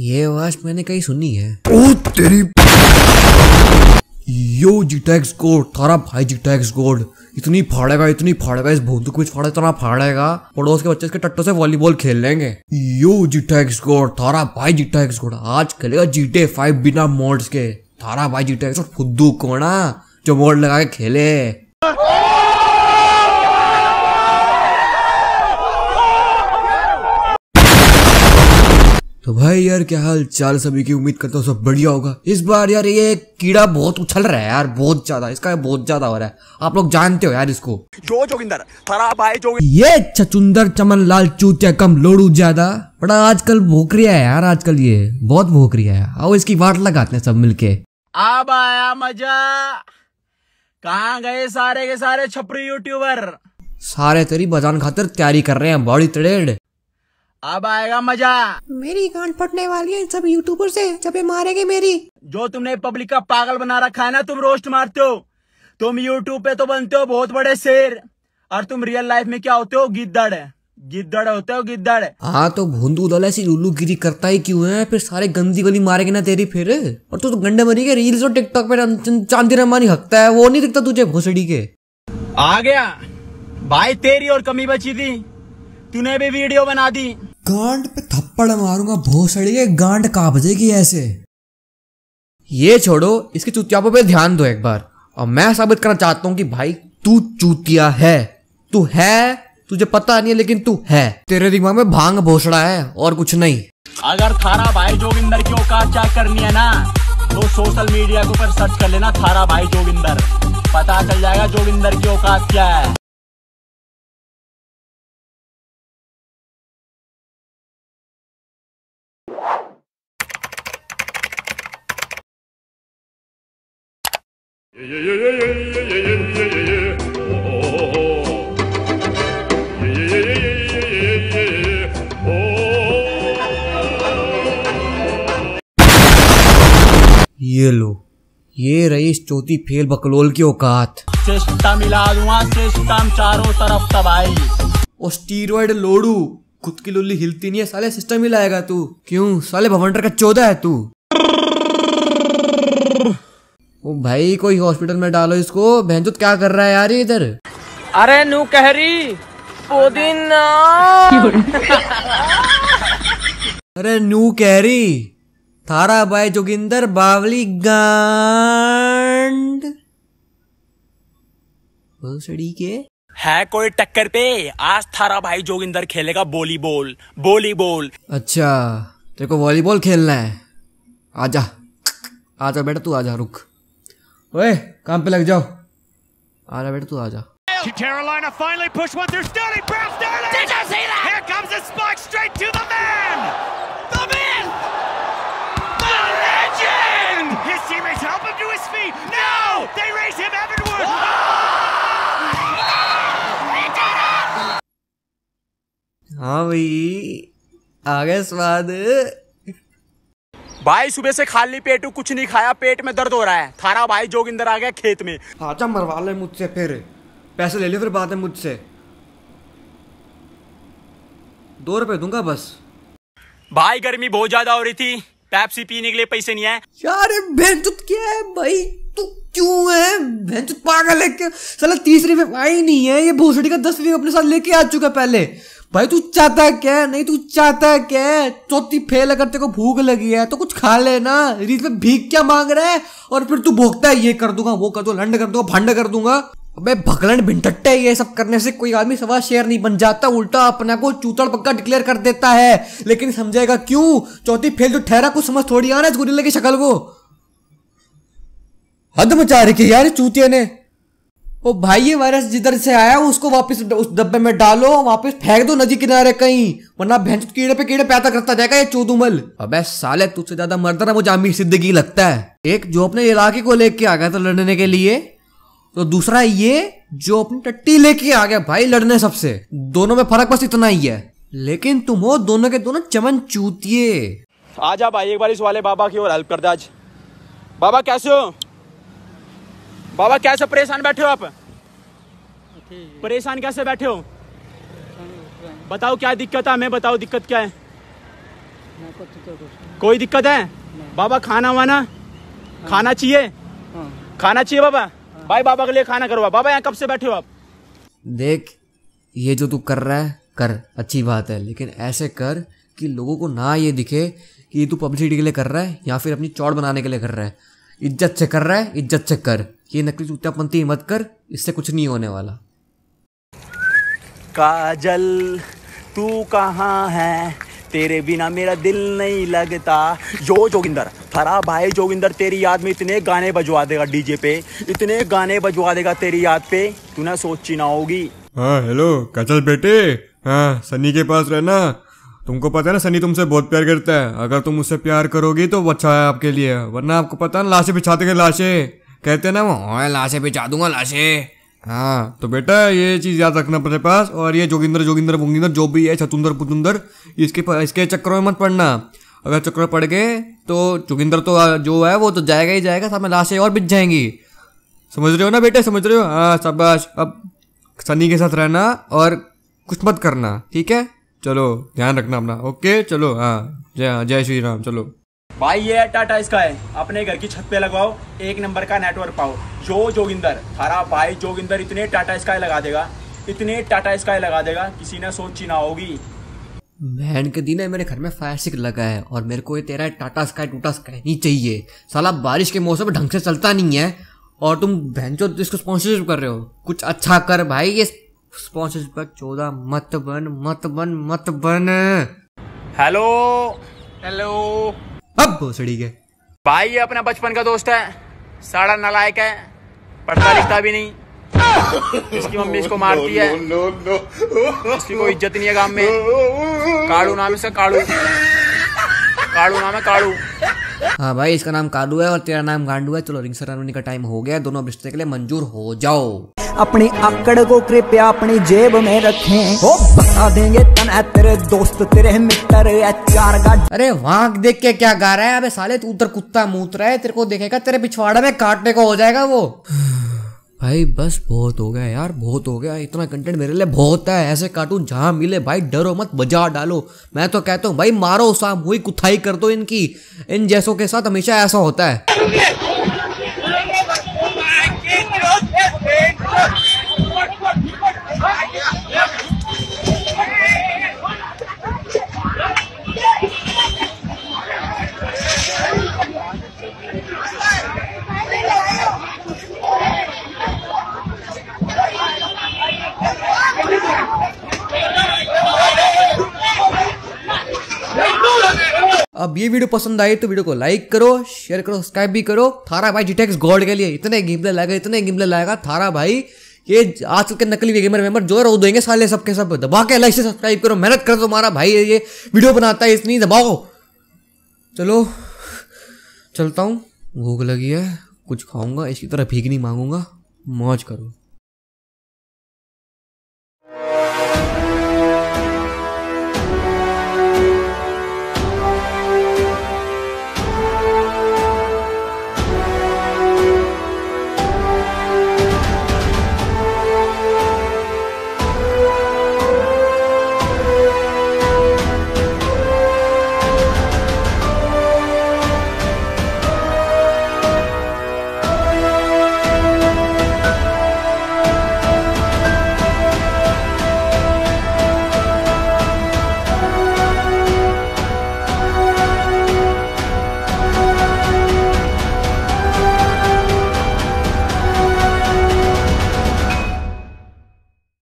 ये आवाज मैंने कहीं सुनी है ओ तेरी यो जी टैक्स कोड थारा भाई जी टैक्स कोड इतनी फाड़ेगा इतनी फाड़ेगा इस भूतू कुछ फाड़े इतना फाड़ेगा पड़ोस के बच्चे इसके टट्टो से वॉलीबॉल खेल लेंगे यो जी टैक्स कोड थारा भाई जी टैक्स कोड आज खेलेगा जी टे फाइव बिना मोड्स के थारा भाई जी टैक्स फुद्दू कोना जो मोड लगा के खेले तो भाई यार क्या हाल चाल सभी की उम्मीद करता हूँ सब बढ़िया होगा इस बार यार ये कीड़ा बहुत उछल रहा है यार बहुत ज्यादा इसका बहुत ज्यादा हो रहा है आप लोग जानते हो यार इसको जो जोगिंदर थरा भाई जो ये चचुंदर चमन लाल चूतिया कम लोड़ू ज्यादा बड़ा आजकल भोक रिया है यार आजकल ये बहुत भोक रिया है आओ इसकी वाट लगाते हैं सब मिलके अब आया मजा कहा गए सारे के सारे छपरी यूट्यूबर सारे तेरी बजान खातर तैयारी कर रहे हैं बॉडी ट्रेड अब आएगा मजा मेरी गांड फटने वाली है इन सब यूट्यूबर से जब ये मारेंगे मेरी जो तुमने पब्लिक का पागल बना रखा है ना तुम रोस्ट मारते हो तुम यूट्यूब पे तो बनते हो बहुत बड़े शेर और तुम रियल लाइफ में क्या होते हो गिद्दड़ गिद्दड़ होते हो गिद्दड़ हाँ तो भूंदू दल ऐसी लुल्लू गिरी करता ही क्यों है फिर सारे गंदी गली मारेगी ना तेरी फिर और तू तो, गंडे मरी के रील्स और टिकटॉक पे चांदी रमानी हकता है वो नहीं दिखता तुझे भोसड़ी के आ गया भाई तेरी और कमी बची थी तूने भी वीडियो बना दी गांड पे थप्पड़ मारूंगा भोसड़ी के गांड कांप जाएगी ऐसे ये छोड़ो इसके चुतियापों पे ध्यान दो एक बार और मैं साबित करना चाहता हूँ कि भाई तू चूतिया है तू है तुझे पता नहीं है लेकिन तू है तेरे दिमाग में भांग भोसड़ा है और कुछ नहीं अगर थारा भाई जोगिंदर की औकात चेक करनी है ना तो सोशल मीडिया के ऊपर सर्च कर लेना थारा भाई जोगिंदर पता चल जाएगा जोगिंदर की औकात क्या है ये लो ये रही चौथी फेल बकलोल की औकात चेष्टा मिला दूंगा सिस्टम चारों तरफ तबाही और स्टीरोइड लोडू खुद की लुल्ली हिलती नहीं है साले सिस्टम ही लाएगा तू क्यों साले भवंटर का चौदह है तू ओ भाई कोई हॉस्पिटल में डालो इसको भैंजुत क्या कर रहा है यार इधर अरे नू कह रही अरे नू कह रही थारा भाई जोगिंदर बावली गांड के है कोई टक्कर पे आज थारा भाई जोगिंदर खेलेगा वॉलीबॉल वॉलीबॉल अच्छा तेरे को वॉलीबॉल खेलना है आजा आजा बेटा तू आजा रुक ओए काम पे लग जाओ आ रहा बेटा तू आ जा Carolina finally pushed one through Sturdy. Brown Sturdy. Did you see that? Here comes a spike straight to the man. The man. The legend. His teammates help him to his feet. No, they raise him heavenward. हाँ भाई आ गए स्वाद भाई सुबह से खाली पेट हूँ कुछ नहीं खाया पेट में दर्द हो रहा है थारा भाई जोगिंदर आ गया खेत में आजा हाँ, मरवा ले मुझसे फिर पैसे ले ले फिर बाद में मुझसे दो रुपए दूंगा बस भाई गर्मी बहुत ज्यादा हो रही थी पैप्सी पीने के लिए पैसे नहीं आए यार भैंसुत क्या है भाई तू क्यों है भैंसुत पागल है क्या साला तीस रुपए आई नहीं है ये भोसड़ी का दस रुपये अपने साथ लेके आ चुका पहले भाई तू चाहता क्या नहीं तू चाहता क्या चौथी फेल अगर तेरे को भूख लगी है तो कुछ खा लेना रीत में भीख क्या मांग रहा है और फिर तू भोगता है ये कर दूंगा वो कर दूंगा लंड कर दूंगा भंड कर दूंगा अबे भकलन भिंटट्टे ये सब करने से कोई आदमी सवा शेर नहीं बन जाता उल्टा अपने को चूतड़ पक्का डिक्लेयर कर देता है लेकिन समझेगा क्यों चौथी फेल जो तो ठहरा कुछ समझ थोड़ी आना इस गुरिल्ले की शक्ल को हद मचा रखी यार चूतिया ने ओ भाई ये वायरस जिधर से आया उसको वापस उस डब्बे में डालो वापस फेंक दो नदी किनारे कहीं वरना भैंस कीड़े पे कीड़े पैदा करता जाएगा ये चोदूमल अबे साले तुझसे ज्यादा मरता है मुझे अमीर सिद्दीकी लगता है एक जो अपने इलाके को लेके आ गया था लड़ने के लिए तो दूसरा ये जो अपनी टट्टी लेके आ गया भाई लड़ने सबसे दोनों में फर्क बस इतना ही है लेकिन तुम हो दोनों के दोनों चमन चूतिए आज आप भाई एक बार इस वाले बाबा की ओर हेल्प कर दे आज बाबा कैसे हो बाबा कैसे परेशान बैठे हो आप परेशान कैसे बैठे हो बताओ क्या दिक्कत है हमें बताओ दिक्कत क्या है तो कोई दिक्कत है बाबा खाना वाना हाँ। खाना चाहिए हाँ। खाना चाहिए बाबा हाँ। भाई बाबा के लिए खाना करवा बाबा यहाँ कब से बैठे हो आप देख ये जो तू कर रहा है कर अच्छी बात है लेकिन ऐसे कर कि लोगों को ना ये दिखे कि तू पब्लिसिटी के लिए कर रहा है या फिर अपनी चौड़ बनाने के लिए कर रहा है इज्जत से कर रहा है इज्जत से कर ये नकली चूतियापंती तो मत कर इससे कुछ नहीं होने वाला काजल तू कहाँ है तेरे बिना मेरा दिल नहीं लगता जो जोगिंदर फरा भाई जोगिंदर तेरी याद में इतने गाने बजवा देगा डीजे पे इतने गाने बजवा देगा तेरी याद पे तू ना सोची ना होगी हाँ हेलो काजल बेटे हाँ सनी के पास रहना तुमको पता है ना सनी तुमसे बहुत प्यार करता है अगर तुम उससे प्यार करोगी तो अच्छा है आपके लिए वरना आपको पता है ना लाशें बिछाते गए लाशें कहते ना वो हाँ, लाशें बेचा दूंगा लाशें हाँ तो बेटा ये चीज़ याद रखना अपने पास और ये जोगिंदर जोगिंदर वोगिंदर जो भी है छतुंदर पुतुंदर इसके इसके चक्करों में मत पड़ना अगर चक्कर पड़ गए तो जोगिंदर तो जो है वो तो जाएगा ही जाएगा साथ में लाशें और बिच जाएंगी समझ रहे हो ना बेटे समझ रहे हो हाँ शाबाश अब सनी के साथ रहना और कुछ मत करना ठीक है चलो ध्यान रखना अपना ओके चलो हाँ जय जय श्री राम चलो भाई ये टाटा इसका है अपने घर की छत पे लगवाओ एक नंबर का नेटवर्क पाओ जो जोगिंदर थारा भाई जोगिंदर इतने टाटा स्काई लगा देगा इतने टाटा स्काई लगा देगा किसी ने सोची ना होगी बहन के दिन है मेरे घर में फायर सिक लगा है और मेरे को ये तेरा टाटा स्काई टूटा स्काई नहीं चाहिए साला बारिश के मौसम में ढंग से चलता नहीं है और तुम बहन चो इसको स्पॉन्सरशिप कर रहे हो कुछ अच्छा कर भाई ये स्पॉन्सरशिप पर चौदह मत बन मत बन मत बन हेलो हेलो अब भोसड़ी के भाई ये अपना बचपन का दोस्त है साड़ा नलायक है पढ़ता लिखता भी नहीं इसकी मम्मी इसको मारती है इसकी कोई इज्जत नहीं है गांव में काड़ू नाम इसका काड़ू काड़ू नाम है काड़ू हाँ भाई इसका नाम कालू है और तेरा नाम गांडू है चलो रिंग सेरेमनी का टाइम हो गया दोनों रिश्ते के लिए मंजूर हो जाओ अपनी अकड़ को कृपया अपनी जेब में रखे वो बता देंगे तना तेरे दोस्त तेरे मित्र चार का अरे वाक देख के क्या गा रहा है अबे साले तू उधर कुत्ता मूत रहा है तेरे को देखेगा तेरे पिछवाड़े में काटने को हो जाएगा वो भाई बस बहुत हो गया यार बहुत हो गया इतना कंटेंट मेरे लिए बहुत है ऐसे कार्टून जहाँ मिले भाई डरो मत बजा डालो मैं तो कहता हूँ भाई मारो सामूहिक कुथाई कर दो इनकी इन जैसों के साथ हमेशा ऐसा होता है अब ये वीडियो पसंद आए तो वीडियो को लाइक करो शेयर करो सब्सक्राइब भी करो थारा भाई जीटेक्स गॉड के लिए इतने गिमले लाएगा इतने गिमले लाएगा थारा भाई ये आजकल के नकली गेमर वेमर जो रो देंगे साले सबके सब दबा के लाइक से सब्सक्राइब करो मेहनत करो तुम्हारा भाई ये वीडियो बनाता है इतनी दबाओ चलो चलता हूँ भूख लगी है कुछ खाऊंगा इसकी तरह भीख नहीं मांगूंगा मौज करूँ